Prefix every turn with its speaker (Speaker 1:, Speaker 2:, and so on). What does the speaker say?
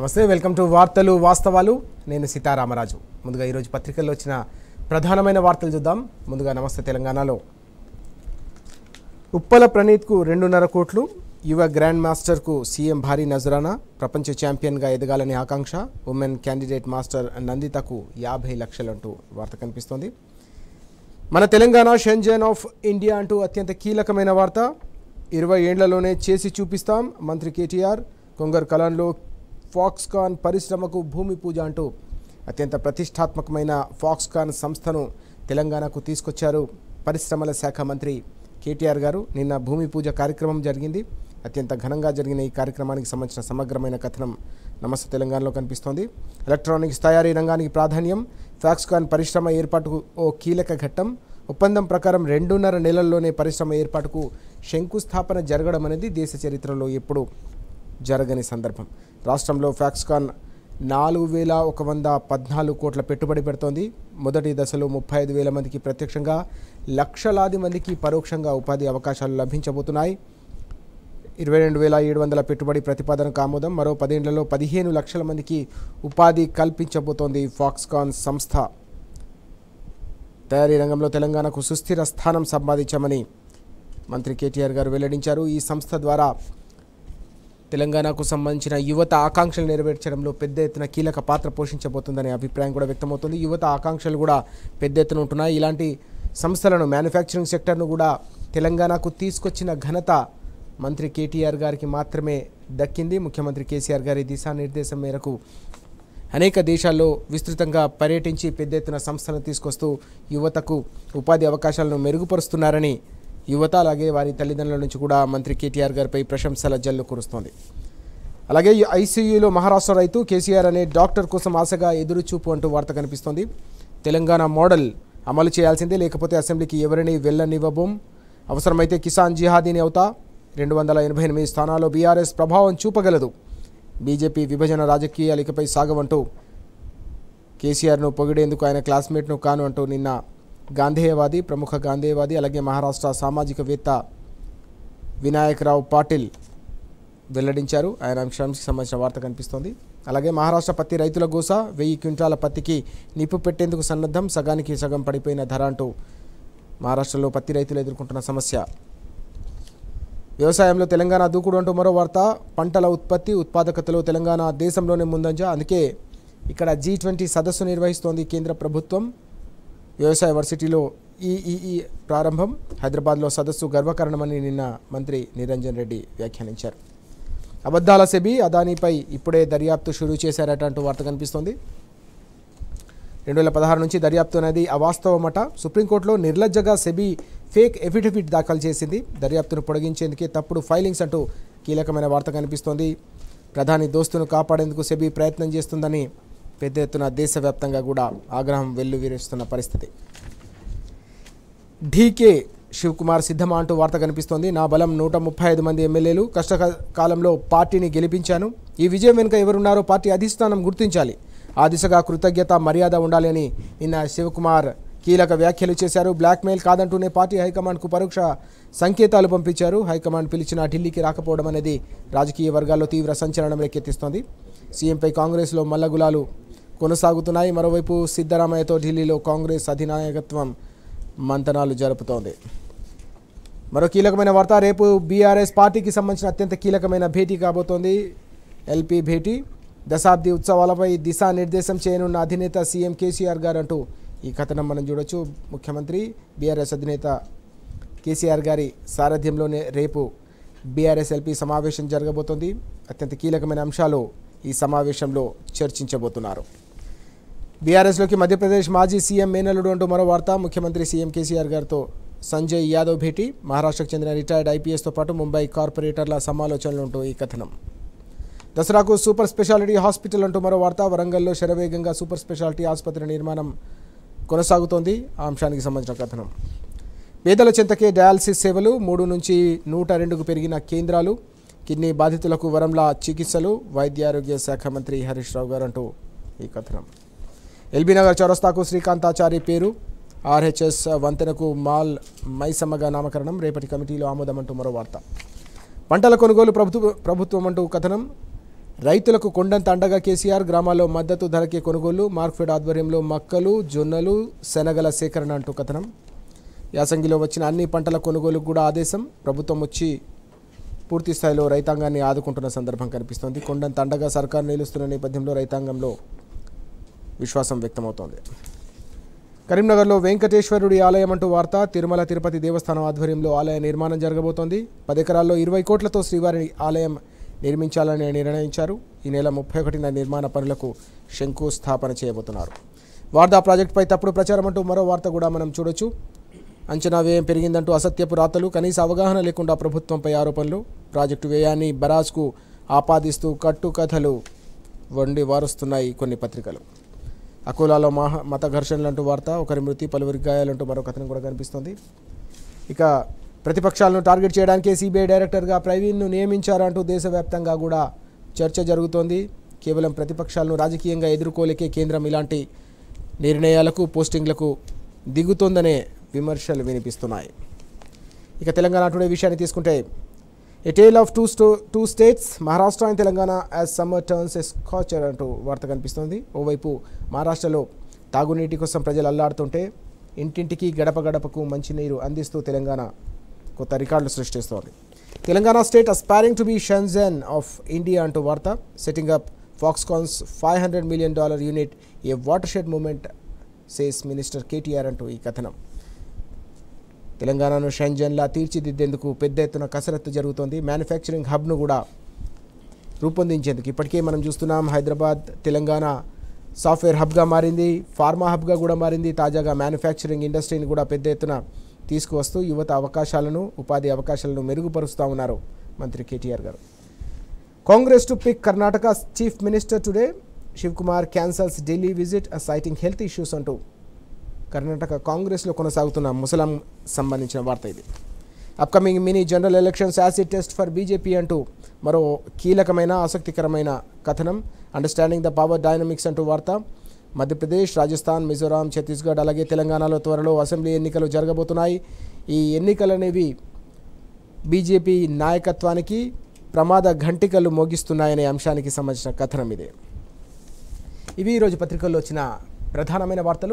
Speaker 1: నమస్తే welcome to వార్తలు వాస్తవాలు నేను సీతారామరాజు ముందుగా ఈరోజు పత్రికల్లో వచ్చిన ప్రధానమైన వార్తలు చూద్దాం ముందుగా నమస్తే తెలంగాణలో ఉప్పల ప్రణీత్కు రెండున్నర కోట్లు యువ గ్రాండ్ మాస్టర్కు సీఎం భారీ నజరానా ప్రపంచ ఛాంపియన్గా ఎదగాలనే ఆకాంక్ష ఉమెన్ క్యాండిడేట్ మాస్టర్ నందితకు యాభై లక్షలంటూ వార్త కనిపిస్తోంది మన తెలంగాణ షెంజన్ ఆఫ్ ఇండియా అంటూ అత్యంత కీలకమైన వార్త ఇరవై ఏండ్లలోనే చేసి చూపిస్తాం మంత్రి కేటీఆర్ కొంగర్ కలాన్లో ఫాక్స్కాన్ పరిశ్రమకు భూమి పూజ అంటూ అత్యంత ప్రతిష్టాత్మకమైన ఫాక్స్కాన్ సంస్థను తెలంగాణకు తీసుకొచ్చారు పరిశ్రమల శాఖ మంత్రి కేటీఆర్ గారు నిన్న భూమి పూజ కార్యక్రమం జరిగింది అత్యంత ఘనంగా జరిగిన ఈ కార్యక్రమానికి సంబంధించిన సమగ్రమైన కథనం నమస్తే తెలంగాణలో కనిపిస్తోంది ఎలక్ట్రానిక్స్ తయారీ రంగానికి ప్రాధాన్యం ఫాక్స్కాన్ పరిశ్రమ ఏర్పాటుకు ఓ కీలక ఘట్టం ఒప్పందం ప్రకారం రెండున్నర నెలల్లోనే పరిశ్రమ ఏర్పాటుకు శంకుస్థాపన జరగడం అనేది దేశ చరిత్రలో ఎప్పుడూ జరగని సందర్భం రాష్ట్రంలో ఫ్యాక్స్కాన్ నాలుగు వేల ఒక వంద పద్నాలుగు కోట్ల పెట్టుబడి పెడుతోంది మొదటి దశలో ముప్పై ఐదు వేల మందికి ప్రత్యక్షంగా లక్షలాది మందికి పరోక్షంగా ఉపాధి అవకాశాలు లభించబోతున్నాయి ఇరవై రెండు వేల ఏడు వందల పెట్టుబడి ప్రతిపాదనకు ఆమోదం మరో పదేండ్లలో పదిహేను లక్షల మందికి ఉపాధి కల్పించబోతోంది ఫాక్స్కాన్ సంస్థ తయారీ రంగంలో తెలంగాణకు సుస్థిర స్థానం సంపాదించామని మంత్రి కేటీఆర్ గారు వెల్లడించారు ఈ సంస్థ ద్వారా తెలంగాణకు సంబంధించిన యువత ఆకాంక్షలు నెరవేర్చడంలో పెద్ద ఎత్తున కీలక పాత్ర పోషించబోతుందనే అభిప్రాయం కూడా వ్యక్తమవుతుంది యువత ఆకాంక్షలు కూడా పెద్ద ఎత్తున ఉంటున్నాయి ఇలాంటి సంస్థలను మ్యానుఫ్యాక్చరింగ్ సెక్టర్ను కూడా తెలంగాణకు తీసుకొచ్చిన ఘనత మంత్రి కేటీఆర్ గారికి మాత్రమే దక్కింది ముఖ్యమంత్రి కేసీఆర్ గారి దిశానిర్దేశం మేరకు అనేక దేశాల్లో విస్తృతంగా పర్యటించి పెద్ద ఎత్తున సంస్థలను తీసుకొస్తూ యువతకు ఉపాధి అవకాశాలను మెరుగుపరుస్తున్నారని యువత అలాగే వారి తల్లిదండ్రుల నుంచి కూడా మంత్రి కేటీఆర్ గారిపై ప్రశంసల జల్లు కురుస్తోంది అలాగే ఐసీయూలో మహారాష్ట్ర రైతు కేసీఆర్ అనే డాక్టర్ కోసం ఆశగా ఎదురుచూపు అంటూ వార్త కనిపిస్తోంది తెలంగాణ మోడల్ అమలు చేయాల్సిందే లేకపోతే అసెంబ్లీకి ఎవరిని వెళ్ళనివ్వబోం అవసరమైతే కిసాన్ జిహాదీని అవుతా రెండు వందల ఎనభై ఎనిమిది స్థానాల్లో బీఆర్ఎస్ ప్రభావం చూపగలదు బీజేపీ విభజన రాజకీయాలు ఇకపై సాగవంటూ కేసీఆర్ను పొగిడేందుకు ఆయన క్లాస్మేట్ను కాను అంటూ నిన్న గాంధేయవాది ప్రముఖ గాంధేయవాది అలాగే మహారాష్ట్ర సామాజికవేత్త వినాయకరావు పాటిల్ వెల్లడించారు ఆయన అంశానికి సంబంధించిన వార్త కనిపిస్తోంది అలాగే మహారాష్ట్ర పత్తి రైతుల గోస వెయ్యి క్వింటాల పత్తికి నిప్పు పెట్టేందుకు సన్నద్ధం సగానికి సగం పడిపోయిన ధర అంటూ మహారాష్ట్రలో పత్తి రైతులు ఎదుర్కొంటున్న సమస్య వ్యవసాయంలో తెలంగాణ దూకుడు అంటూ మరో వార్త పంటల ఉత్పత్తి ఉత్పాదకతలో తెలంగాణ దేశంలోనే ముందంజ అందుకే ఇక్కడ జీ ట్వంటీ సదస్సు నిర్వహిస్తోంది కేంద్ర ప్రభుత్వం వ్యవసాయ వర్సిటీలో ఈఈఈ ప్రారంభం హైదరాబాద్లో సదస్సు గర్వకారణమని నిన్న మంత్రి నిరంజన్ రెడ్డి వ్యాఖ్యానించారు అబద్దాల సెబీ అదానీపై ఇప్పుడే దర్యాప్తు షురూ చేశారట అంటూ వార్త కనిపిస్తోంది రెండు వేల పదహారు నుంచి దర్యాప్తు అనేది అవాస్తవమట సుప్రీంకోర్టులో నిర్లజ్జగా సెబీ ఫేక్ ఎఫిడవిట్ దాఖలు చేసింది దర్యాప్తును పొడిగించేందుకే తప్పుడు ఫైలింగ్స్ అంటూ కీలకమైన వార్త కనిపిస్తోంది ప్రధాని దోస్తును కాపాడేందుకు సెబీ ప్రయత్నం చేస్తుందని పెద్ద ఎత్తున దేశవ్యాప్తంగా కూడా ఆగ్రహం వెల్లువిరుస్తున్న పరిస్థితి ఢీకే శివకుమార్ సిద్ధమా అంటూ వార్త కనిపిస్తోంది నా బలం నూట ముప్పై ఐదు మంది ఎమ్మెల్యేలు కష్టకాలంలో పార్టీని గెలిపించాను ఈ విజయం వెనుక ఎవరున్నారో పార్టీ అధిష్టానం గుర్తించాలి ఆ దిశగా కృతజ్ఞత మర్యాద ఉండాలి అని నిన్న శివకుమార్ కీలక వ్యాఖ్యలు చేశారు బ్లాక్మెయిల్ కాదంటూనే పార్టీ హైకమాండ్కు పరోక్ష సంకేతాలు పంపించారు హైకమాండ్ పిలిచిన ఢిల్లీకి రాకపోవడం అనేది రాజకీయ వర్గాల్లో తీవ్ర సంచలనం రేకెత్తిస్తోంది సీఎంపై కాంగ్రెస్లో మల్లగులాలు కొనసాగుతున్నాయి మరోవైపు సిద్ధరామయ్యతో ఢిల్లీలో కాంగ్రెస్ అధినాయకత్వం మంతనాలు జరుపుతోంది మరో కీలకమైన వార్త రేపు బీఆర్ఎస్ పార్టీకి సంబంధించిన అత్యంత కీలకమైన భేటీ కాబోతోంది ఎల్పీ భేటీ దశాబ్ది ఉత్సవాలపై దిశానిర్దేశం చేయనున్న అధినేత సీఎం కేసీఆర్ గారు అంటూ ఈ కథనం మనం చూడొచ్చు ముఖ్యమంత్రి బీఆర్ఎస్ అధినేత కేసీఆర్ గారి సారథ్యంలోనే రేపు బీఆర్ఎస్ ఎల్పీ సమావేశం జరగబోతోంది అత్యంత కీలకమైన అంశాలు ఈ సమావేశంలో చర్చించబోతున్నారు బీఆర్ఎస్లోకి మధ్యప్రదేశ్ మాజీ సీఎం మేనల్లుడు అంటూ మరో వార్త ముఖ్యమంత్రి సీఎం కేసీఆర్ గారితో సంజయ్ యాదవ్ భేటీ మహారాష్ట్రకు చెందిన రిటైర్డ్ ఐపీఎస్తో పాటు ముంబై కార్పొరేటర్ల సమాలోచనలుంటూ ఈ కథనం దసరాకు సూపర్ స్పెషాలిటీ హాస్పిటల్ అంటూ మరో వార్త వరంగల్లో శరవేగంగా సూపర్ స్పెషాలిటీ ఆసుపత్రి నిర్మాణం కొనసాగుతోంది ఆ అంశానికి సంబంధించిన కథనం పేదల చెంతకే డయాలసిస్ సేవలు మూడు నుంచి నూట రెండుకు పెరిగిన కేంద్రాలు కిడ్నీ బాధితులకు వరంలా చికిత్సలు వైద్య ఆరోగ్య శాఖ మంత్రి హరీష్ రావు గారు అంటూ ఈ కథనం ఎల్బీనగర్ చౌరస్తాకు శ్రీకాంతాచారి పేరు ఆర్హెచ్ఎస్ వంతెనకు మాల్ మైసమ్మగా నామకరణం రేపటి కమిటీలో ఆమోదం అంటూ మరో వార్త పంటల కొనుగోలు ప్రభుత్వ ప్రభుత్వం అంటూ కథనం రైతులకు కొండంత అండగా కేసీఆర్ గ్రామాల్లో మద్దతు ధరకే కొనుగోలు మార్క్ఫెడ్ ఆధ్వర్యంలో మక్కలు జొన్నలు శనగల సేకరణ అంటూ కథనం యాసంగిలో వచ్చిన అన్ని పంటల కొనుగోలుకు కూడా ఆదేశం ప్రభుత్వం వచ్చి పూర్తి స్థాయిలో రైతాంగాన్ని ఆదుకుంటున్న సందర్భం కనిపిస్తోంది కొండంత అండగా సర్కారు నిలుస్తున్న నేపథ్యంలో రైతాంగంలో విశ్వాసం వ్యక్తమవుతోంది కరీంనగర్లో వెంకటేశ్వరుడి ఆలయం అంటూ వార్త తిరుమల తిరుపతి దేవస్థానం ఆధ్వర్యంలో ఆలయ నిర్మాణం జరగబోతోంది పదెకరాల్లో ఇరవై కోట్లతో శ్రీవారి ఆలయం నిర్మించాలని నిర్ణయించారు ఈ నెల ముప్పై ఒకటిన నిర్మాణ పనులకు శంకుస్థాపన చేయబోతున్నారు వార్తా ప్రాజెక్టుపై తప్పుడు ప్రచారం అంటూ మరో వార్త కూడా మనం చూడొచ్చు అంచనా వ్యయం పెరిగిందంటూ అసత్యపు రాతలు కనీస అవగాహన లేకుండా ప్రభుత్వంపై ఆరోపణలు ప్రాజెక్టు వ్యయాన్ని బరాజ్కు ఆపాదిస్తూ కట్టుకథలు వండి వారుస్తున్నాయి కొన్ని పత్రికలు అకోలాలో మహ మత ఘర్షణలంటూ వార్త ఒకరి మృతి పలువురికి గాయాలంటూ మరో కథనం కూడా కనిపిస్తుంది ఇక ప్రతిపక్షాలను టార్గెట్ చేయడానికే సిబిఐ డైరెక్టర్గా ప్రవీణ్ను నియమించారంటూ దేశవ్యాప్తంగా కూడా చర్చ జరుగుతోంది కేవలం ప్రతిపక్షాలను రాజకీయంగా ఎదుర్కోలేకే కేంద్రం ఇలాంటి నిర్ణయాలకు పోస్టింగ్లకు దిగుతోందనే విమర్శలు వినిపిస్తున్నాయి ఇక తెలంగాణ టుడే విషయాన్ని తీసుకుంటే ఏ టేల్ ఆఫ్ టూ స్టో two states Maharashtra and Telangana as summer turns scorcher అంటూ వార్త కనిపిస్తోంది ఓవైపు మహారాష్ట్రలో తాగునీటి కోసం ప్రజలు అల్లాడుతుంటే ఇంటింటికి గడప గడపకు మంచినీరు అందిస్తూ తెలంగాణ కొత్త రికార్డులు సృష్టిస్తోంది Telangana state aspiring to be Shenzhen of India అంటూ వార్త setting up Foxconn's five hundred million dollar unit a watershed moment says minister KTR అంటూ ఈ కథనం తెలంగాణను షెంజన్లా తీర్చిదిద్దేందుకు పెద్ద ఎత్తున కసరత్తు జరుగుతోంది మ్యానుఫ్యాక్చరింగ్ హబ్ను కూడా రూపొందించేందుకు ఇప్పటికే మనం చూస్తున్నాం హైదరాబాద్ తెలంగాణ సాఫ్ట్వేర్ హబ్గా మారింది ఫార్మా హబ్గా కూడా మారింది తాజాగా మ్యానుఫ్యాక్చరింగ్ ఇండస్ట్రీని కూడా పెద్ద ఎత్తున తీసుకువస్తూ యువత అవకాశాలను ఉపాధి అవకాశాలను మెరుగుపరుస్తూ ఉన్నారు మంత్రి కేటీఆర్ గారు Congress to pick Karnataka chief minister today Shivakumar cancels Delhi visit citing health issues అంటూ కర్ణాటక కాంగ్రెస్లో కొనసాగుతున్న ముసలాం సంబంధించిన వార్త ఇది upcoming mini general elections acid test for BJP అంటూ మరో కీలకమైన ఆసక్తికరమైన కథనం అండర్స్టాండింగ్ ద పవర్ డైనమిక్స్ అంటూ వార్త మధ్యప్రదేశ్ రాజస్థాన్ మిజోరాం ఛత్తీస్గఢ్ అలాగే తెలంగాణలో త్వరలో అసెంబ్లీ ఎన్నికలు జరగబోతున్నాయి ఈ ఎన్నికలనేవి బీజేపీ నాయకత్వానికి ప్రమాద ఘంటికలు మోగిస్తున్నాయనే అంశానికి సంబంధించిన కథనం ఇదే ఇవి ఈరోజు పత్రికల్లో వచ్చిన ప్రధానమైన వార్తలు